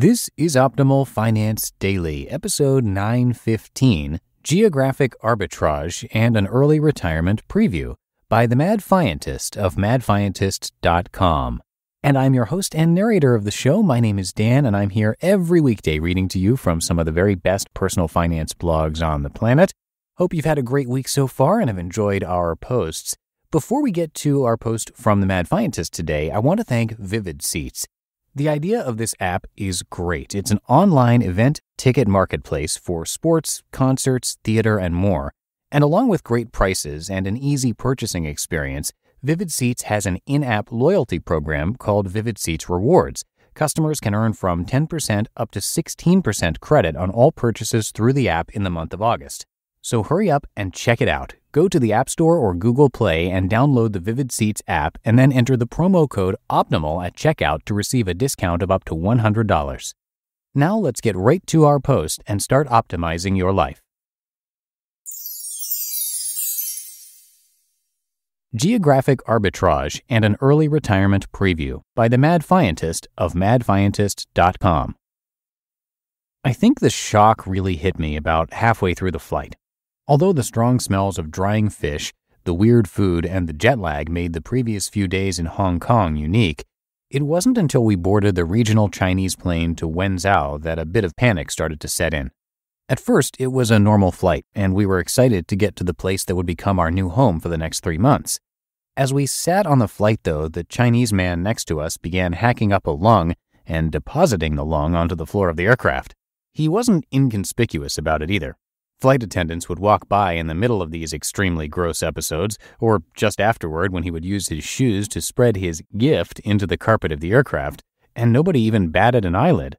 This is Optimal Finance Daily, episode 915 Geographic Arbitrage and an Early Retirement Preview by the Mad Scientist of MadScientist.com. And I'm your host and narrator of the show. My name is Dan, and I'm here every weekday reading to you from some of the very best personal finance blogs on the planet. Hope you've had a great week so far and have enjoyed our posts. Before we get to our post from the Mad Scientist today, I want to thank Vivid Seats. The idea of this app is great. It's an online event ticket marketplace for sports, concerts, theater, and more. And along with great prices and an easy purchasing experience, Vivid Seats has an in app loyalty program called Vivid Seats Rewards. Customers can earn from 10% up to 16% credit on all purchases through the app in the month of August. So hurry up and check it out. Go to the App Store or Google Play and download the Vivid Seats app and then enter the promo code OPTIMAL at checkout to receive a discount of up to $100. Now let's get right to our post and start optimizing your life. Geographic Arbitrage and an Early Retirement Preview by the Mad Scientist of madscientist.com. I think the shock really hit me about halfway through the flight. Although the strong smells of drying fish, the weird food, and the jet lag made the previous few days in Hong Kong unique, it wasn't until we boarded the regional Chinese plane to Wenzhou that a bit of panic started to set in. At first, it was a normal flight, and we were excited to get to the place that would become our new home for the next three months. As we sat on the flight, though, the Chinese man next to us began hacking up a lung and depositing the lung onto the floor of the aircraft. He wasn't inconspicuous about it either. Flight attendants would walk by in the middle of these extremely gross episodes, or just afterward when he would use his shoes to spread his gift into the carpet of the aircraft, and nobody even batted an eyelid.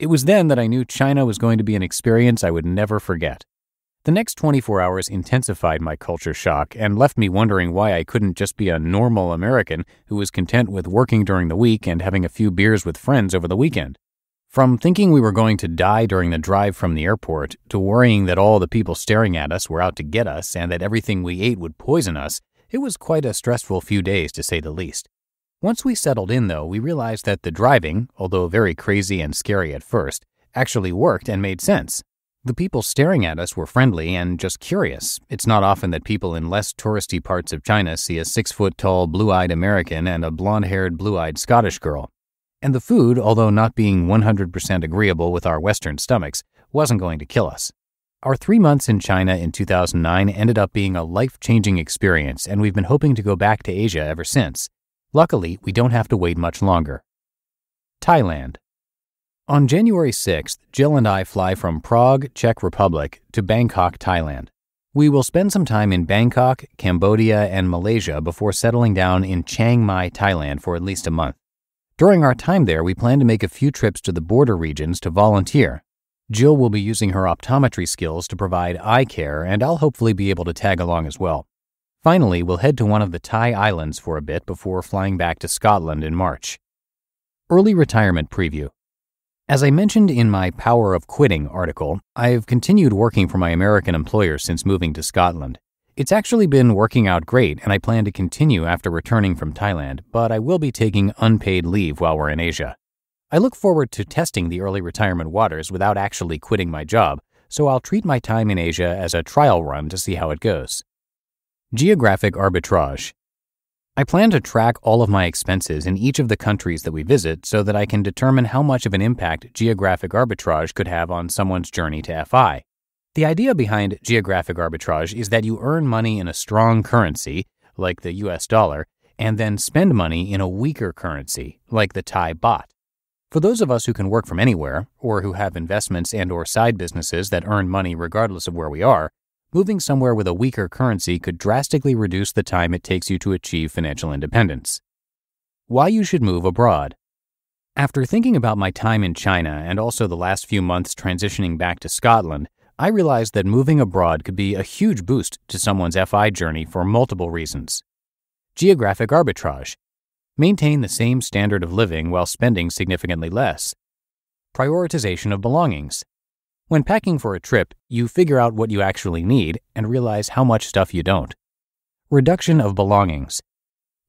It was then that I knew China was going to be an experience I would never forget. The next 24 hours intensified my culture shock and left me wondering why I couldn't just be a normal American who was content with working during the week and having a few beers with friends over the weekend. From thinking we were going to die during the drive from the airport, to worrying that all the people staring at us were out to get us and that everything we ate would poison us, it was quite a stressful few days to say the least. Once we settled in, though, we realized that the driving, although very crazy and scary at first, actually worked and made sense. The people staring at us were friendly and just curious. It's not often that people in less touristy parts of China see a six foot tall, blue eyed American and a blonde haired, blue eyed Scottish girl. And the food, although not being 100% agreeable with our Western stomachs, wasn't going to kill us. Our three months in China in 2009 ended up being a life changing experience, and we've been hoping to go back to Asia ever since. Luckily, we don't have to wait much longer. Thailand. On January 6th, Jill and I fly from Prague, Czech Republic to Bangkok, Thailand. We will spend some time in Bangkok, Cambodia, and Malaysia before settling down in Chiang Mai, Thailand for at least a month. During our time there, we plan to make a few trips to the border regions to volunteer. Jill will be using her optometry skills to provide eye care, and I'll hopefully be able to tag along as well. Finally, we'll head to one of the Thai islands for a bit before flying back to Scotland in March. Early retirement preview. As I mentioned in my Power of Quitting article, I've continued working for my American employer since moving to Scotland. It's actually been working out great, and I plan to continue after returning from Thailand, but I will be taking unpaid leave while we're in Asia. I look forward to testing the early retirement waters without actually quitting my job, so I'll treat my time in Asia as a trial run to see how it goes. Geographic arbitrage. I plan to track all of my expenses in each of the countries that we visit so that I can determine how much of an impact geographic arbitrage could have on someone's journey to FI. The idea behind geographic arbitrage is that you earn money in a strong currency, like the US dollar, and then spend money in a weaker currency, like the Thai baht. For those of us who can work from anywhere, or who have investments and or side businesses that earn money regardless of where we are, moving somewhere with a weaker currency could drastically reduce the time it takes you to achieve financial independence. Why you should move abroad. After thinking about my time in China and also the last few months transitioning back to Scotland, I realized that moving abroad could be a huge boost to someone's FI journey for multiple reasons. Geographic arbitrage. Maintain the same standard of living while spending significantly less. Prioritization of belongings. When packing for a trip, you figure out what you actually need and realize how much stuff you don't. Reduction of belongings.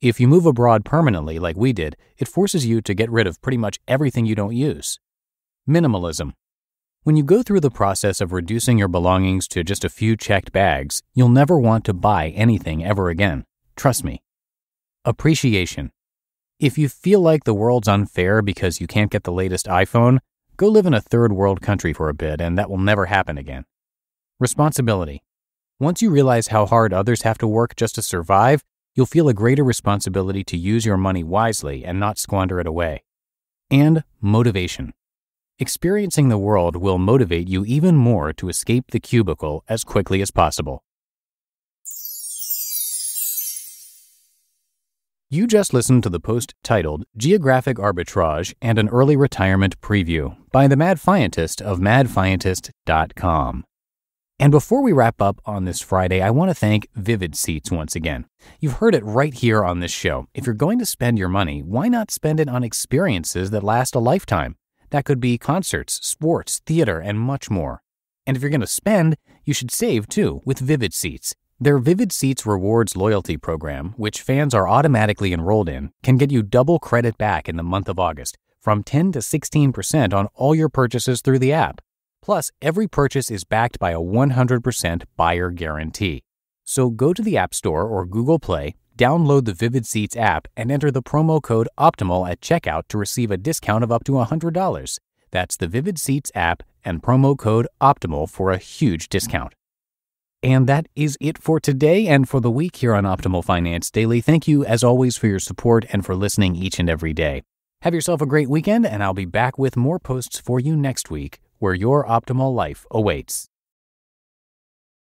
If you move abroad permanently like we did, it forces you to get rid of pretty much everything you don't use. Minimalism. When you go through the process of reducing your belongings to just a few checked bags, you'll never want to buy anything ever again. Trust me. Appreciation. If you feel like the world's unfair because you can't get the latest iPhone, go live in a third world country for a bit and that will never happen again. Responsibility. Once you realize how hard others have to work just to survive, you'll feel a greater responsibility to use your money wisely and not squander it away. And motivation. Experiencing the world will motivate you even more to escape the cubicle as quickly as possible. You just listened to the post titled Geographic Arbitrage and an Early Retirement Preview by the Mad Scientist of madscientist.com. And before we wrap up on this Friday, I want to thank Vivid Seats once again. You've heard it right here on this show. If you're going to spend your money, why not spend it on experiences that last a lifetime? That could be concerts, sports, theater, and much more. And if you're going to spend, you should save too with Vivid Seats. Their Vivid Seats Rewards loyalty program, which fans are automatically enrolled in, can get you double credit back in the month of August, from 10 to 16% on all your purchases through the app. Plus, every purchase is backed by a 100% buyer guarantee. So go to the App Store or Google Play download the Vivid Seats app and enter the promo code OPTIMAL at checkout to receive a discount of up to $100. That's the Vivid Seats app and promo code OPTIMAL for a huge discount. And that is it for today and for the week here on Optimal Finance Daily. Thank you, as always, for your support and for listening each and every day. Have yourself a great weekend, and I'll be back with more posts for you next week where your optimal life awaits.